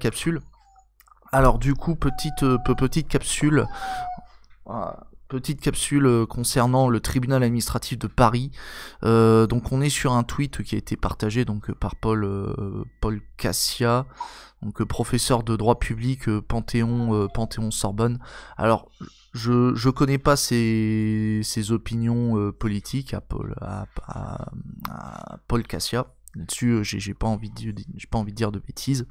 capsule. Alors du coup, petite, euh, petite capsule. Euh, petite capsule euh, concernant le tribunal administratif de Paris. donc on est sur un tweet qui a été partagé donc par Paul, Paul Cassia, donc professeur de droit public Panthéon Panthéon Sorbonne. Alors je connais pas ses, opinions politiques à Paul à Paul Cassia. Là-dessus, euh, j'ai pas, envie de, pas envie de dire de bêtises.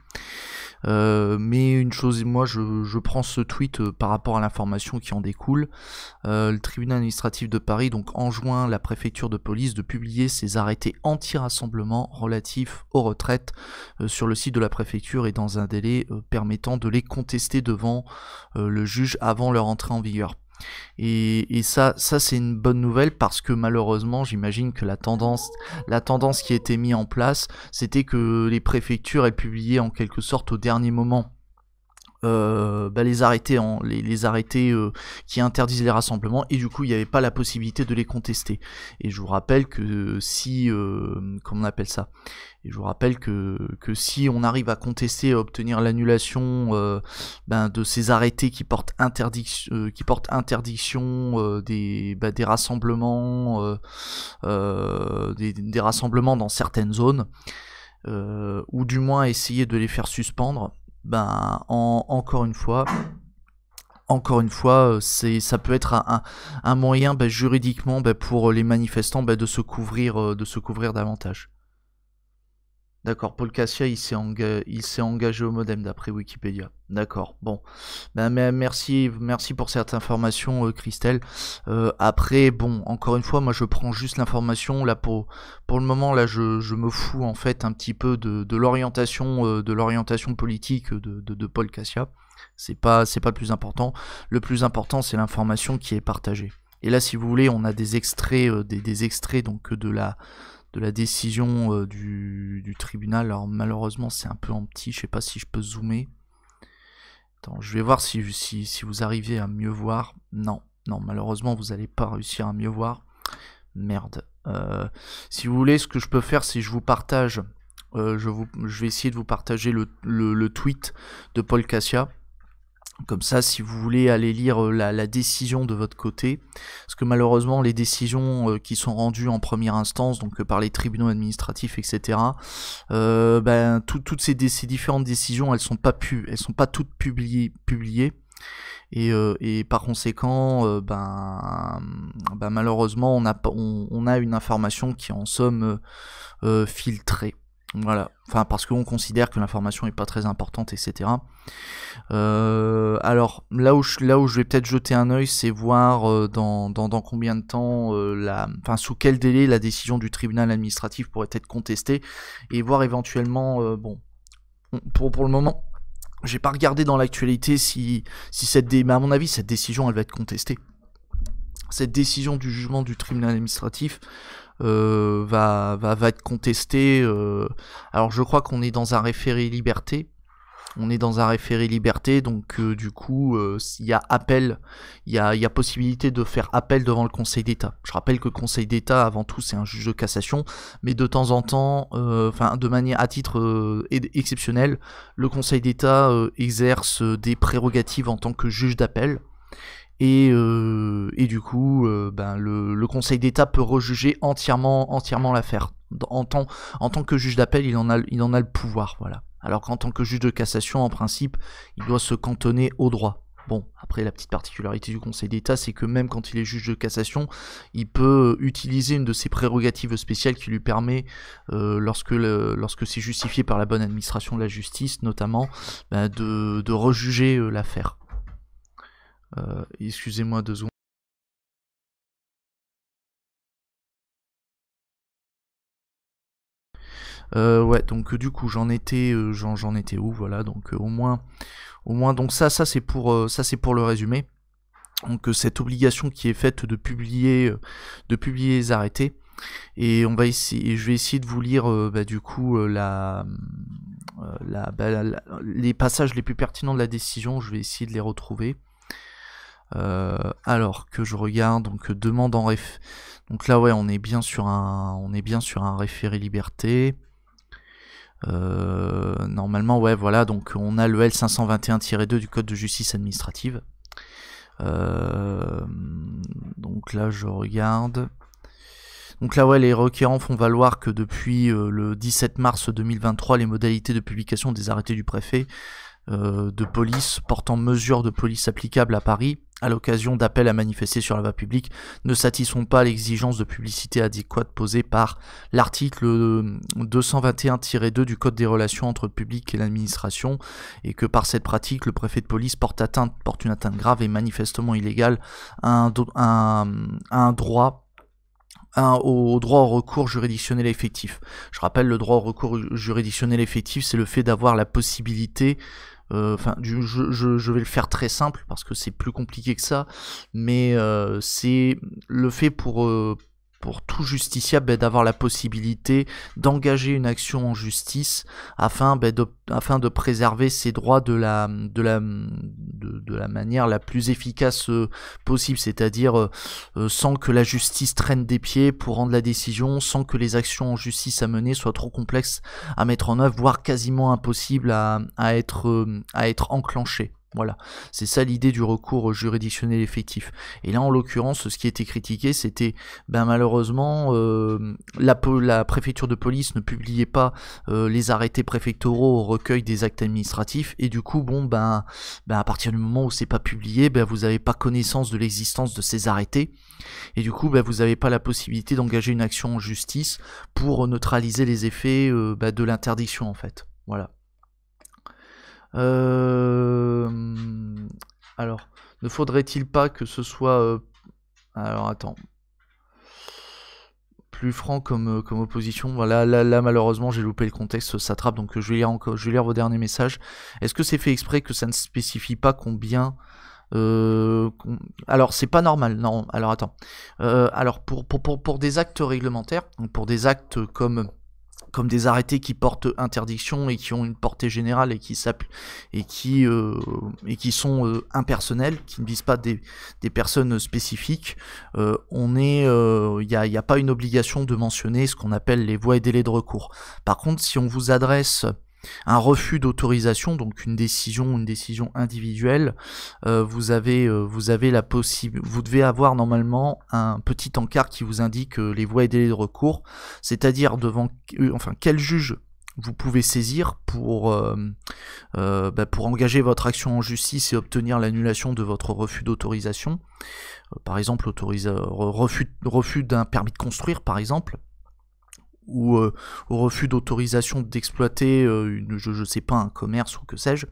Euh, mais une chose, moi, je, prends ce tweet euh, par rapport à l'information qui en découle. le tribunal administratif de Paris donc enjoint la préfecture de police de publier ses arrêtés anti-rassemblement relatifs aux retraites sur le site de la préfecture et dans un délai permettant de les contester devant le juge avant leur entrée en vigueur. Et, ça, c'est une bonne nouvelle parce que malheureusement, j'imagine que la tendance, la tendance qui a été mise en place, c'était que les préfectures aient publié en quelque sorte au dernier moment euh, bah, les arrêtés, en, les, les arrêtés euh, qui interdisent les rassemblements, et du coup il n'y avait pas la possibilité de les contester. Et je vous rappelle que si, euh, comment on appelle ça et je vous rappelle que, que si on arrive à contester, à obtenir l'annulation euh, ben, de ces arrêtés qui portent, interdiction qui portent interdiction des, ben, des rassemblements, des, des, rassemblements dans certaines zones, ou du moins essayer de les faire suspendre, ben, en, encore une fois, encore une fois, euh, c'est ça peut être un, moyen ben, juridiquement ben, pour les manifestants ben, de se couvrir, euh, de se couvrir davantage. D'accord, Paul Cassia, il s'est engagé au modem d'après Wikipédia. D'accord, bon. Ben, merci, merci pour cette information, euh, Christelle. Euh, après, bon, encore une fois, moi je prends juste l'information. Là, pour, pour le moment, là, je, me fous en fait un petit peu de, de l'orientation euh, politique de, Paul Cassia. C'est pas, pas le plus important. Le plus important, c'est l'information qui est partagée. Et là, si vous voulez, on a des extraits, des, des extraits donc de la de la décision euh, du, tribunal. Alors malheureusement c'est un peu en petit, je sais pas si je peux zoomer. Attends, je vais voir si, si, vous arrivez à mieux voir. Non, non, malheureusement vous n'allez pas réussir à mieux voir. Merde. Euh, si vous voulez, ce que je peux faire, c'est je vous partage. Euh, je, vous, je vais essayer de vous partager le, le, le tweet de Paul Cassia. Comme ça, si vous voulez aller lire euh, la, décision de votre côté, parce que malheureusement, les décisions euh, qui sont rendues en première instance, donc euh, par les tribunaux administratifs, etc., ben, toutes ces, ces, différentes décisions, elles sont pas pu, elles sont pas toutes publiées, Et, par conséquent, ben, ben, malheureusement, on a, on, on a, une information qui est en somme filtrée. Voilà, enfin parce qu'on considère que l'information n'est pas très importante, etc. Euh, alors là où je, là où je vais peut-être jeter un œil, c'est voir euh, dans, dans, dans, combien de temps, euh, la, enfin sous quel délai la décision du tribunal administratif pourrait être contestée et voir éventuellement, bon, pour, pour le moment, j'ai pas regardé dans l'actualité si, si cette, dé... mais à mon avis cette décision elle va être contestée. Cette décision du jugement du tribunal administratif, euh, va, va, être contesté. Euh. Alors je crois qu'on est dans un référé liberté. On est dans un référé liberté, donc euh, du coup, il y a appel, il y a, possibilité de faire appel devant le Conseil d'État. Je rappelle que le Conseil d'État, avant tout, c'est un juge de cassation, mais de temps en temps, enfin de manière à titre exceptionnel, le Conseil d'État exerce des prérogatives en tant que juge d'appel. Euh, et, du coup, euh, ben le, le Conseil d'État peut rejuger entièrement, entièrement l'affaire. En tant, en tant que juge d'appel, il, en a, il en a le pouvoir, voilà. Alors qu'en tant que juge de cassation, en principe, il doit se cantonner au droit. Bon, après la petite particularité du Conseil d'État, c'est que même quand il est juge de cassation, il peut euh, utiliser une de ses prérogatives spéciales qui lui permet, lorsque, lorsque c'est justifié par la bonne administration de la justice notamment, ben, de rejuger l'affaire. Euh, excusez-moi deux secondes. Euh, ouais, donc euh, du coup j'en étais, j'en étais où Voilà, donc au moins, au moins donc ça, ça c'est pour, ça c'est pour le résumé. Donc cette obligation qui est faite de publier, de publier les arrêtés. Et on va essayer, je vais essayer de vous lire bah, du coup bah, la, la, les passages les plus pertinents de la décision. Je vais essayer de les retrouver. Euh, alors que je regarde, donc demande en ref. Donc là ouais on est bien sur un on est bien sur un référé liberté. Euh, normalement, ouais, voilà, donc on a le L521-2 du Code de justice administrative. Euh, donc là, je regarde. Donc là, ouais, les requérants font valoir que depuis le 17 mars 2023, les modalités de publication des arrêtés du préfet de police portant mesures de police applicables à Paris à l'occasion d'appels à manifester sur la voie publique ne satisfont pas l'exigence de publicité adéquate posée par l'article 221-2 euh, du Code des relations entre le public et l'administration et que par cette pratique le préfet de police porte atteinte, porte une atteinte grave et manifestement illégale à un, droit au droit au recours juridictionnel effectif. Je rappelle, le droit au recours juridictionnel effectif, c'est le fait d'avoir la possibilité euh, enfin, je, vais le faire très simple parce que c'est plus compliqué que ça, mais euh, c'est le fait pour, euh, pour tout justiciable ben, d'avoir la possibilité d'engager une action en justice afin, ben, de, afin de préserver ses droits de la, de la, manière la plus efficace euh, possible, c'est-à-dire euh, euh, sans que la justice traîne des pieds pour rendre la décision, sans que les actions en justice à mener soient trop complexes à mettre en œuvre, voire quasiment impossibles à être enclenchées. Voilà, c'est ça l'idée du recours juridictionnel effectif. Et là, en l'occurrence, ce qui était critiqué, c'était ben, malheureusement euh, la, préfecture de police ne publiait pas euh, les arrêtés préfectoraux au recueil des actes administratifs, et du coup, bon, ben, ben à partir du moment où c'est pas publié, ben, vous n'avez pas connaissance de l'existence de ces arrêtés, et du coup, ben, vous n'avez pas la possibilité d'engager une action en justice pour neutraliser les effets euh, ben, de l'interdiction, en fait. Voilà. Euh, alors, ne faudrait-il pas que ce soit... Euh, alors, attends plus franc comme, euh, comme opposition. Voilà, là, malheureusement j'ai loupé le contexte, ça trappe, donc je vais lire vos derniers messages. Est-ce que c'est fait exprès que ça ne spécifie pas combien alors c'est pas normal, non. Alors attends. alors pour, pour, des actes réglementaires, pour des actes comme comme des arrêtés qui portent interdiction et qui ont une portée générale et qui et qui euh, et qui sont euh, impersonnels, qui ne visent pas des, personnes spécifiques. Euh, on est, il n'y a, a, pas une obligation de mentionner ce qu'on appelle les voies et délais de recours. Par contre, si on vous adresse un refus d'autorisation, donc une décision, une décision individuelle, euh, vous avez, euh, vous avez la possible, vous devez avoir normalement un petit encart qui vous indique euh, les voies et délais de recours, c'est-à-dire devant, enfin, quel juge vous pouvez saisir pour, bah, pour engager votre action en justice et obtenir l'annulation de votre refus d'autorisation. par exemple, refus, refus d'un permis de construire, par exemple ou euh, au refus d'autorisation d'exploiter, euh, je ne sais pas, un commerce ou que sais-je.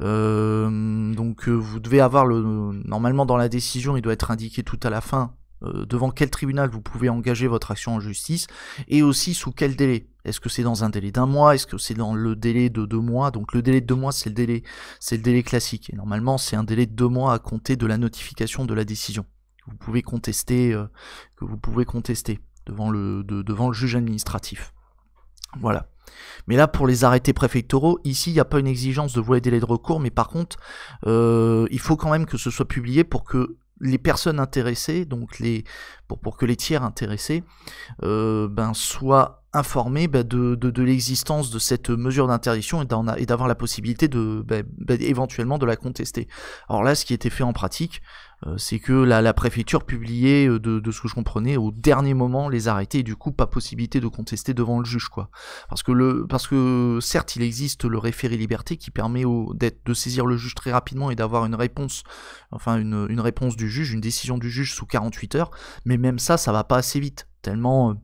Euh, donc vous devez avoir le... Normalement dans la décision, il doit être indiqué tout à la fin devant quel tribunal vous pouvez engager votre action en justice et aussi sous quel délai. Est-ce que c'est dans un délai d'un mois Est-ce que c'est dans le délai de deux mois Donc le délai de deux mois, c'est le délai, c'est le délai classique. Et normalement, c'est un délai de deux mois à compter de la notification de la décision. Vous pouvez contester, que vous pouvez contester devant le, devant le juge administratif. Voilà. Mais là, pour les arrêtés préfectoraux, ici, il n'y a pas une exigence de voie et délai de recours, mais par contre, euh, il faut quand même que ce soit publié pour que les personnes intéressées, donc les, pour, que les tiers intéressés, euh, ben, soient informés ben, de, l'existence de cette mesure d'interdiction et d'avoir la possibilité de, ben, ben, éventuellement de la contester. Alors là, ce qui était fait en pratique, euh, c'est que la, préfecture publiait, euh, de, ce que je comprenais, au dernier moment les arrêtés, et du coup pas possibilité de contester devant le juge, quoi. Parce que, le, parce que certes, il existe le référé liberté qui permet de saisir le juge très rapidement et d'avoir une réponse, enfin une, une, réponse du juge, une décision du juge sous 48 heures, mais même ça, ça va pas assez vite, tellement euh,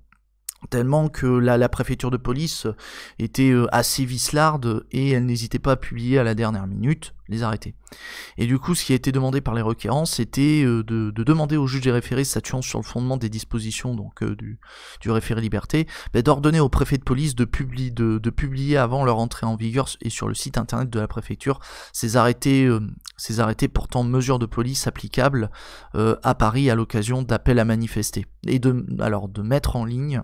tellement que la, préfecture de police était euh, assez vislarde et elle n'hésitait pas à publier à la dernière minute les arrêtés. Et du coup, ce qui a été demandé par les requérants, c'était euh, de, demander au juge des référés statuant sur le fondement des dispositions donc, euh, du, du, référé liberté, bah, d'ordonner au préfet de police de, publier, de, publier avant leur entrée en vigueur et sur le site internet de la préfecture ces arrêtés, ces portant mesures de police applicables à Paris à l'occasion d'appels à manifester. Et de, alors, de mettre en ligne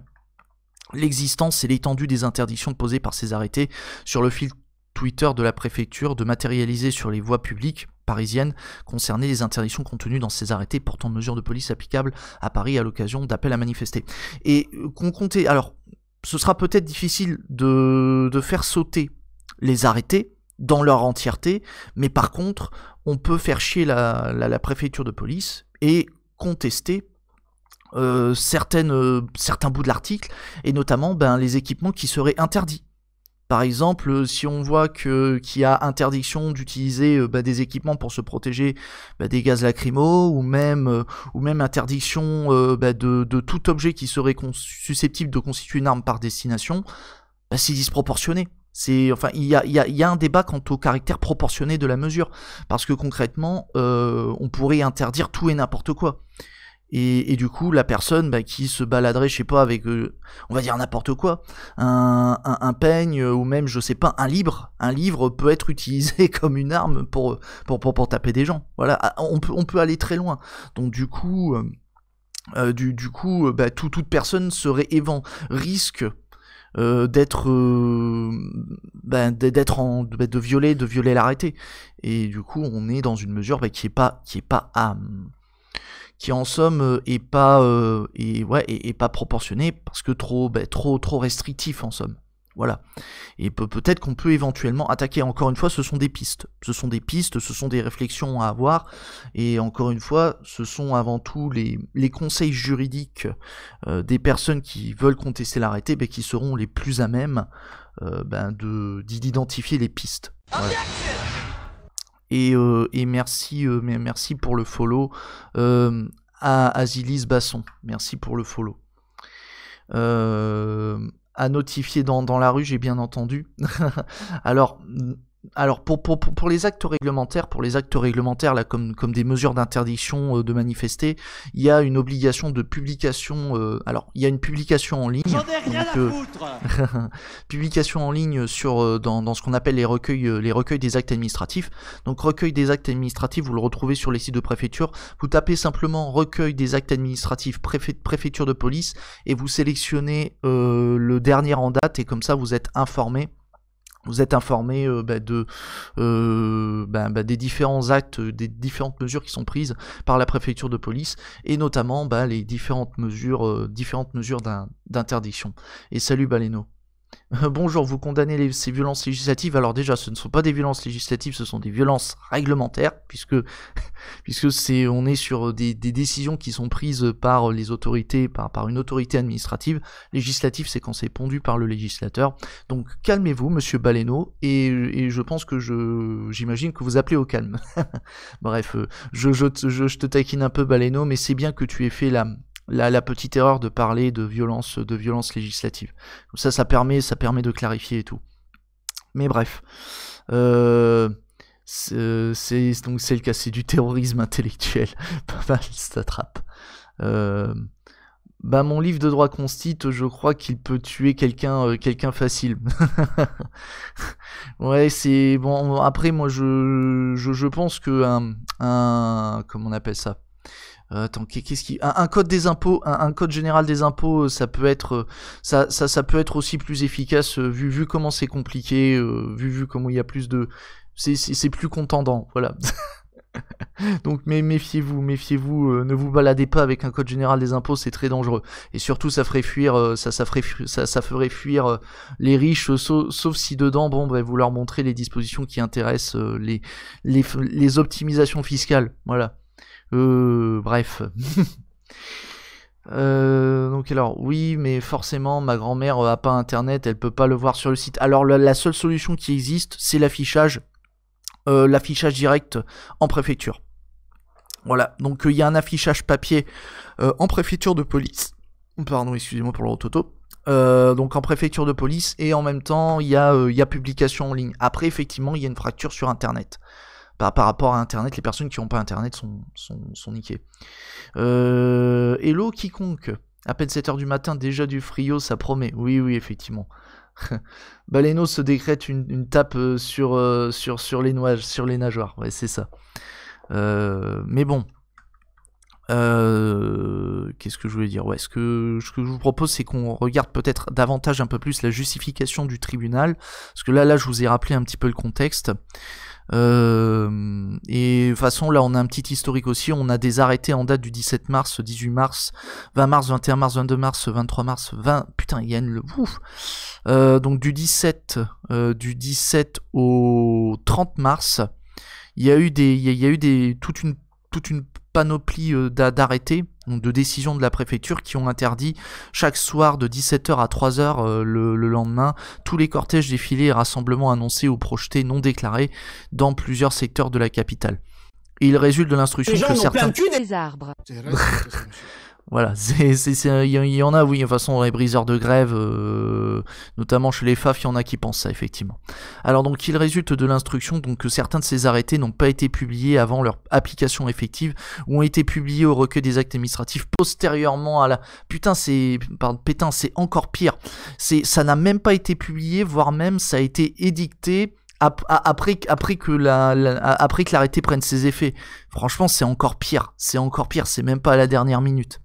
l'existence et l'étendue des interdictions posées par ces arrêtés sur le fil Twitter de la préfecture de matérialiser sur les voies publiques parisiennes concernées les interdictions contenues dans ces arrêtés portant mesures de police applicables à Paris à l'occasion d'appels à manifester. Et euh, qu'on comptait, alors ce sera peut-être difficile de, faire sauter les arrêtés dans leur entièreté, mais par contre on peut faire chier la préfecture de police et contester euh, certaines, euh, certains bouts de l'article, et notamment ben, les équipements qui seraient interdits. Par exemple, euh, si on voit qu'il y a interdiction d'utiliser ben, des équipements pour se protéger ben, des gaz lacrymaux, ou même, ou même interdiction ben, de, tout objet qui serait susceptible de constituer une arme par destination, c'est disproportionné. C'est, enfin, il y a, un débat quant au caractère proportionné de la mesure, parce que concrètement, on pourrait interdire tout et n'importe quoi. Et, du coup, la personne bah, qui se baladerait, je sais pas, avec, euh, on va dire n'importe quoi, un, peigne ou même, je sais pas, un livre. Un livre peut être utilisé comme une arme pour, pour, taper des gens. Voilà, ah, on peut, on peut aller très loin. Donc du coup, euh, euh, du, coup, bah, toute personne serait évent, risque d'être bah, d'être en de, violer de violer l'arrêté et du coup on est dans une mesure qui est pas qui est pas à, qui en somme euh, est pas, euh, est, ouais, est, pas proportionné parce que trop, ben trop, trop restrictif en somme. Voilà. Et peut-être peut qu'on peut éventuellement attaquer. Encore une fois, ce sont des pistes. Ce sont des pistes, ce sont des réflexions à avoir. Et encore une fois, ce sont avant tout les, les conseils juridiques euh, des personnes qui veulent contester l'arrêté mais bah, qui seront les plus à même euh, ben, de d'identifier les pistes. Euh, et, merci, euh, merci pour le follow euh, à Azilis Basson. Merci pour le follow. A à notifier dans, dans, la rue, j'ai bien entendu. Alors, alors pour, pour, pour, les actes réglementaires, pour les actes réglementaires là comme, comme des mesures d'interdiction euh, de manifester, il y a une obligation de publication. Euh, alors il y a une publication en ligne. J'en ai rien foutre. publication en ligne sur euh, dans, dans ce qu'on appelle les recueils les recueils des actes administratifs. Donc recueil des actes administratifs, vous le retrouvez sur les sites de préfecture. Vous tapez simplement recueil des actes administratifs préfecture de police et vous sélectionnez le dernier en date et comme ça vous êtes informé vous êtes informé euh, bah, de, euh, bah, bah, des différents actes, des différentes mesures qui sont prises par la préfecture de police, et notamment les différentes mesures, euh, différentes mesures d'interdiction. Et salut Baleno Bonjour, vous condamnez ces violences législatives. Alors déjà, ce ne sont pas des violences législatives, ce sont des violences réglementaires, puisque puisque c'est on est sur des, décisions qui sont prises par les autorités, par, par une autorité administrative. Législative, c'est quand c'est pondu par le législateur. Donc calmez-vous, Monsieur Baleno, et, je pense que j'imagine que vous appelez au calme. Bref, euh, je je, te taquine un peu Baleno, mais c'est bien que tu aies fait la la, petite erreur de parler de violence, de violence législative. ça, ça permet, ça permet de clarifier et tout. Mais bref. Euh, euh, c'est donc c'est le cas, c'est du terrorisme intellectuel. Pas mal, ça attrape. Euh, bah mon livre de droit constite, je crois qu'il peut tuer quelqu'un quelqu'un facile. ouais, c'est bon après moi je, pense que un, un comment on appelle ça attends, qu'est-ce qui un, code des impôts, un, code général des impôts, euh, ça peut être euh, ça, ça, ça peut être aussi plus efficace euh, vu vu comment c'est compliqué, vu vu comment il y a plus de c'est plus contendant, voilà. Donc mais méfiez-vous, méfiez-vous, ne vous baladez pas avec un code général des impôts, c'est très dangereux. Et surtout ça ferait fuir, ça, ça, ferait, ça, ça ferait fuir les riches, sauf, si dedans, bon, bah, vous leur montrez les dispositions qui intéressent les, les, les optimisations fiscales. Voilà. Euh, bref. Euh, donc alors oui, mais forcément ma grand-mère euh, a pas internet, elle peut pas le voir sur le site. Alors la, seule solution qui existe, c'est l'affichage, euh, l'affichage direct en préfecture. Voilà, donc il y a un affichage papier en préfecture de police. Pardon, excusez-moi pour le rototo. donc en préfecture de police et en même temps il y, a publication en ligne. Après effectivement il y a une fracture sur internet par, rapport à Internet, les personnes qui n'ont pas Internet sont, sont, sont niquées. Euh, hello quiconque. À peine 7h du matin, déjà du frio, ça promet. Oui, oui, effectivement. Baleno se décrète une, tape euh, sur, euh, sur, sur, les nuages, sur les nageoires. Ouais, c'est ça. mais bon. Qu'est-ce que je voulais dire Ouais, ce que, ce que je vous propose, c'est qu'on regarde peut-être davantage un peu plus la justification du tribunal. Parce que là, là, je vous ai rappelé un petit peu le contexte. Euh, et de toute façon, là, on a un petit historique aussi. On a des arrêtés en date du 17 mars, 18 mars, 20 mars, 21 mars, 22 mars, 23 mars, 20. Putain, il y a une. Ouf. Euh, donc du 17, euh, du 17 au 30 mars, il y a eu des, il y y a eu des toute une toute une panoplie euh, d'arrêtés de décisions de la préfecture qui ont interdit chaque soir de 17h à 3h euh, le, lendemain tous les cortèges, défilés et rassemblements annoncés ou projetés non déclarés dans plusieurs secteurs de la capitale. il résulte de l'instruction que certains... des arbres. Voilà, il y, en a, oui, de toute façon, les briseurs de grève, euh, notamment chez les FAF, il y en a qui pensent ça, effectivement. Alors donc, il résulte de l'instruction donc, que certains de ces arrêtés n'ont pas été publiés avant leur application effective, ou ont été publiés au recueil des actes administratifs postérieurement à la... Putain, c'est... Pardon, pétain, c'est encore pire. C'est, ça n'a même pas été publié, voire même ça a été édicté après, après que après que l'arrêté prenne ses effets. Franchement, c'est encore pire. C'est encore pire. C'est même pas à la dernière minute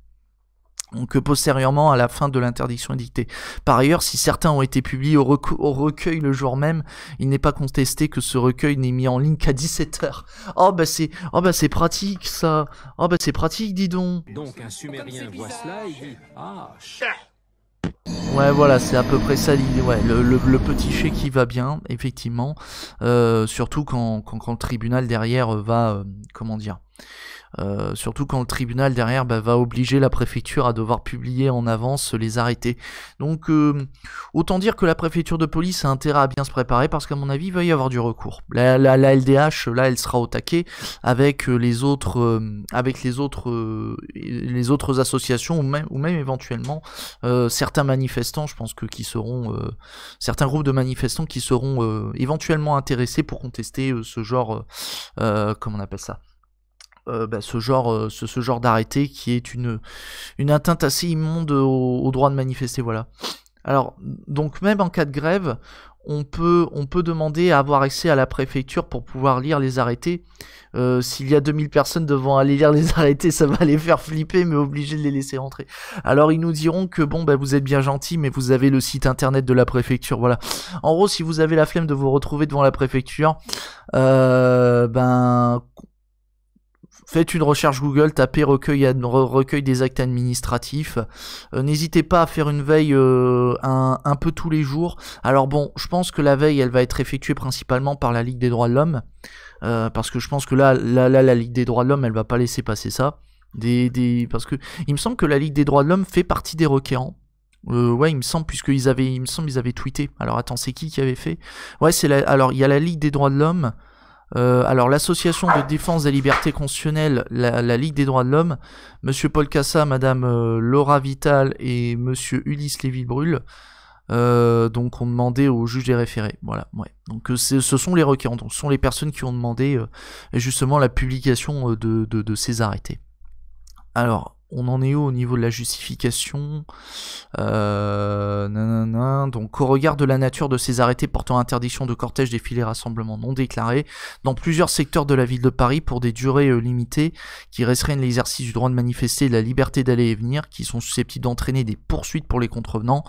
que postérieurement à la fin de l'interdiction édictée. Par ailleurs, si certains ont été publiés au, recueil le jour même, il n'est pas contesté que ce recueil n'est mis en ligne qu'à 17h. Oh bah c'est oh, bah, c'est pratique ça. Oh bah c'est pratique dis donc. Donc un sumérien voit cela et dit ah Ouais, voilà, c'est à peu près ça l'idée. Ouais, le, petit chèque qui va bien, effectivement. Euh, surtout quand, le tribunal derrière va, euh, comment dire, euh, surtout quand le tribunal derrière bah, va obliger la préfecture à devoir publier en avance les arrêtés. Donc euh, autant dire que la préfecture de police a intérêt à bien se préparer parce qu'à mon avis il va y avoir du recours. La, LDH là elle sera au taquet avec euh, les autres, avec les autres, les autres associations ou même, ou même éventuellement certains manifestants, je pense que qui seront certains groupes de manifestants qui seront éventuellement intéressés pour contester ce genre, comment on appelle ça euh, bah, ce genre, euh, ce, genre d'arrêté qui est une, une atteinte assez immonde au, droit de manifester. Voilà. Alors, donc même en cas de grève, on peut, on peut demander à avoir accès à la préfecture pour pouvoir lire les arrêtés. Euh, s'il y a 2000 personnes devant aller lire les arrêtés, ça va les faire flipper, mais obligé de les laisser entrer Alors ils nous diront que bon, bah, vous êtes bien gentil, mais vous avez le site internet de la préfecture. Voilà. En gros, si vous avez la flemme de vous retrouver devant la préfecture, euh, ben faites une recherche Google, tapez recueil, des actes administratifs. Euh, n'hésitez pas à faire une veille euh, un, peu tous les jours. Alors bon, je pense que la veille, elle va être effectuée principalement par la Ligue des droits de l'homme. Euh, parce que je pense que là, la Ligue des droits de l'homme, elle va pas laisser passer ça. Des, parce que il me semble que la Ligue des droits de l'homme fait partie des requérants. ouais, il me semble, puisqu'ils avaient, il me semble, ils avaient tweeté. Alors attends, c'est qui qui avait fait Ouais, c'est la... alors il y a la Ligue des droits de l'homme, euh, alors l'association de défense des libertés constitutionnelles, la, Ligue des droits de l'homme, Monsieur Paul Cassa, Madame euh, Laura Vital et Monsieur Ulysse Lévy-Brulle, euh, donc ont demandé au juge des référés. Voilà, ouais. Donc ce sont les requérants, ce sont les personnes qui ont demandé justement la publication de, de, ces arrêtés. Alors, on en est où au niveau de la justification euh, Donc au regard de la nature de ces arrêtés portant interdiction de cortège, défilés, rassemblements non déclarés, dans plusieurs secteurs de la ville de Paris pour des durées euh, limitées qui restreignent l'exercice du droit de manifester et la liberté d'aller et venir, qui sont susceptibles d'entraîner des poursuites pour les contrevenants,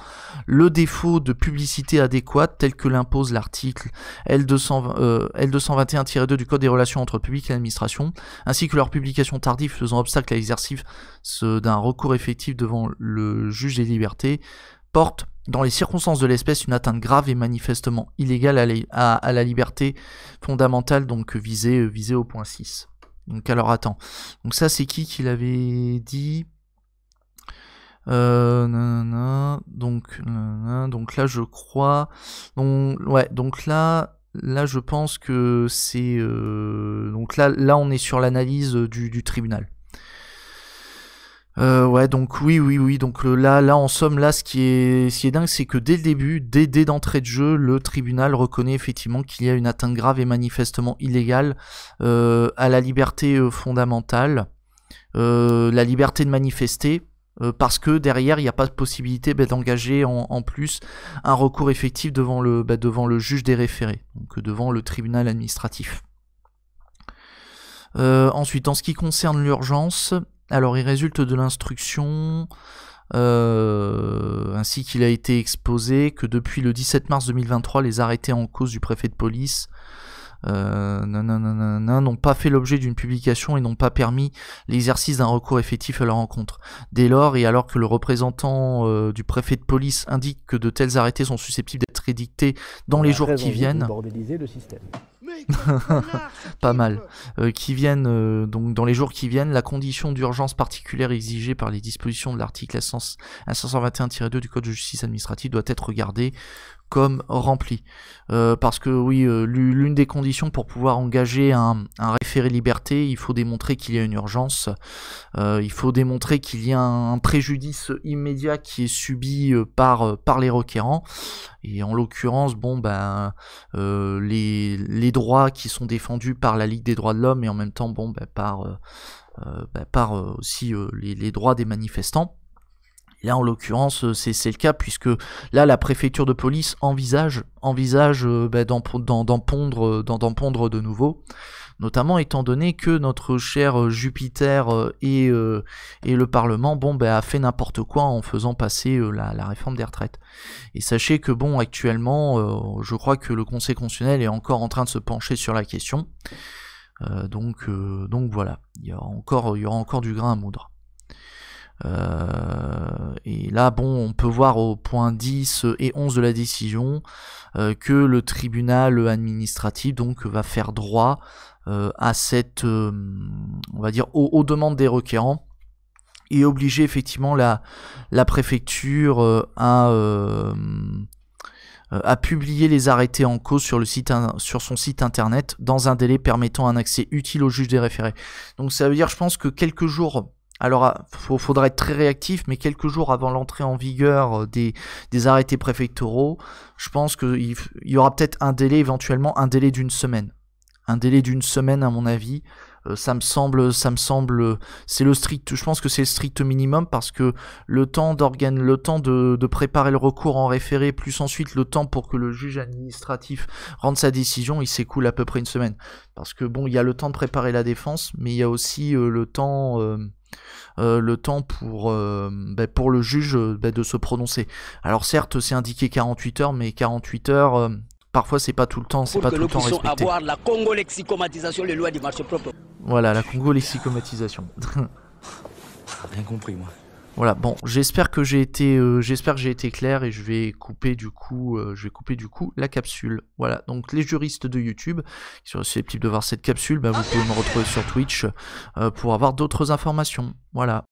le défaut de publicité adéquate tel que l'impose l'article l 221 2 euh, du Code des relations entre public et administration, ainsi que leur publication tardive faisant obstacle à l'exercice d'un recours effectif devant le juge des libertés porte, dans les circonstances de l'espèce, une atteinte grave et manifestement illégale à la, liberté fondamentale, donc visée, euh, au point 6. Donc alors attends. Donc ça c'est qui qui l'avait dit euh, donc donc là je crois donc ouais donc là là je pense que c'est euh, donc là là on est sur l'analyse du, tribunal euh, ouais, donc oui, oui, oui. Donc euh, là, là, en somme, là, ce qui est, ce qui est dingue, c'est que dès le début, dès, dès d'entrée de jeu, le tribunal reconnaît effectivement qu'il y a une atteinte grave et manifestement illégale euh, à la liberté euh, fondamentale, la liberté de manifester, parce que derrière, il n'y a pas de possibilité bah, d'engager en, plus un recours effectif devant le, bah, devant le juge des référés, donc devant le tribunal administratif. Euh, ensuite, en ce qui concerne l'urgence, alors, il résulte de l'instruction, euh, ainsi qu'il a été exposé, que depuis le 17 mars 2023, les arrêtés en cause du préfet de police euh, n'ont pas fait l'objet d'une publication et n'ont pas permis l'exercice d'un recours effectif à leur encontre. Dès lors, et alors que le représentant euh, du préfet de police indique que de tels arrêtés sont susceptibles d'être édictés dans les jours qui viennent... pas mal, euh, qui viennent donc dans les jours qui viennent, la condition d'urgence particulière exigée par les dispositions de l'article 121 2 du Code de justice administrative doit être regardée comme rempli. Euh, parce que oui, euh, l'une des conditions pour pouvoir engager un, référé liberté, il faut démontrer qu'il y a une urgence, euh, il faut démontrer qu'il y a un, préjudice immédiat qui est subi par, par les requérants. Et en l'occurrence, bon ben les, droits qui sont défendus par la Ligue des droits de l'homme et en même temps bon ben, par, ben, par aussi les droits des manifestants. Là, en l'occurrence, euh, c'est le cas, puisque là, la préfecture de police envisage, envisage euh, bah, euh, d'en pondre, de nouveau, notamment étant donné que notre cher Jupiter et, le Parlement bon, bah, a fait n'importe quoi en faisant passer la, réforme des retraites. Et sachez que, bon, actuellement, je crois que le Conseil constitutionnel est encore en train de se pencher sur la question. donc, donc voilà, il encore, il y aura encore du grain à moudre. Euh, et là, bon, on peut voir au point 10 et 11 de la décision euh, que le tribunal administratif donc va faire droit euh, à cette, on va dire, aux, demandes des requérants et obliger effectivement la, la préfecture à, à, publier les arrêtés en cause sur, le site, sur son site internet dans un délai permettant un accès utile au juge des référés. Donc ça veut dire, je pense que quelques jours alors, il ah, faudra être très réactif, mais quelques jours avant l'entrée en vigueur euh, des, arrêtés préfectoraux, je pense qu'il y aura peut-être un délai, éventuellement un délai d'une semaine. Un délai d'une semaine, à mon avis, euh, ça me semble, ça me semble, c'est le strict, je pense que c'est le strict minimum parce que le temps le temps de, préparer le recours en référé, plus ensuite le temps pour que le juge administratif rende sa décision, il s'écoule à peu près une semaine. Parce que bon, il y a le temps de préparer la défense, mais il y a aussi euh, le temps, euh, le temps pour, euh, ben, pour le juge euh, ben, de se prononcer. Alors certes, c'est indiqué 48 heures, mais 48 heures, parfois c'est pas tout le temps, c'est pas tout le temps respecté. la Congo lexicomatisation, les Voilà, la Congo lexicomatisation. Rien compris moi. Voilà, bon, j'espère que j'ai été, euh, j'espère que j'ai été clair et je vais couper du coup, euh, je vais couper du coup la capsule. Voilà, donc les juristes de YouTube qui sont susceptibles de voir cette capsule, bah, vous pouvez me retrouver sur Twitch euh, pour avoir d'autres informations. Voilà.